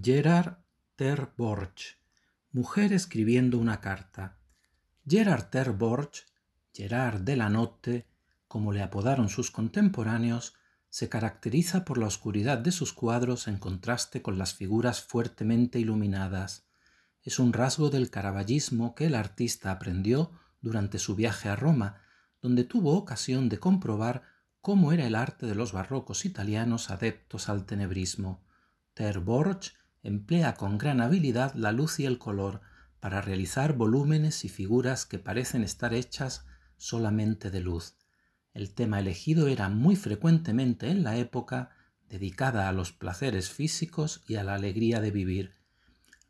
Gerard Ter Borch, mujer escribiendo una carta. Gerard Ter Borch, Gerard de la Notte, como le apodaron sus contemporáneos, se caracteriza por la oscuridad de sus cuadros en contraste con las figuras fuertemente iluminadas. Es un rasgo del caraballismo que el artista aprendió durante su viaje a Roma, donde tuvo ocasión de comprobar cómo era el arte de los barrocos italianos adeptos al tenebrismo. Ter Borch emplea con gran habilidad la luz y el color para realizar volúmenes y figuras que parecen estar hechas solamente de luz. El tema elegido era muy frecuentemente en la época dedicada a los placeres físicos y a la alegría de vivir.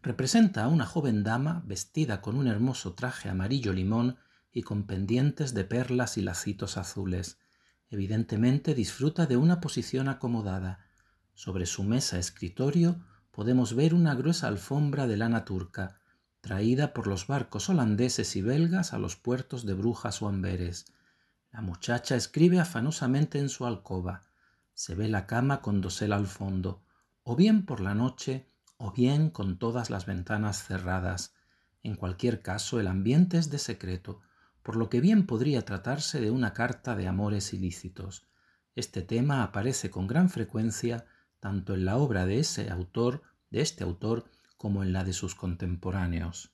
Representa a una joven dama vestida con un hermoso traje amarillo limón y con pendientes de perlas y lacitos azules. Evidentemente disfruta de una posición acomodada. Sobre su mesa escritorio podemos ver una gruesa alfombra de lana turca, traída por los barcos holandeses y belgas a los puertos de Brujas o Amberes. La muchacha escribe afanosamente en su alcoba. Se ve la cama con dosel al fondo, o bien por la noche, o bien con todas las ventanas cerradas. En cualquier caso, el ambiente es de secreto, por lo que bien podría tratarse de una carta de amores ilícitos. Este tema aparece con gran frecuencia tanto en la obra de ese autor, de este autor, como en la de sus contemporáneos.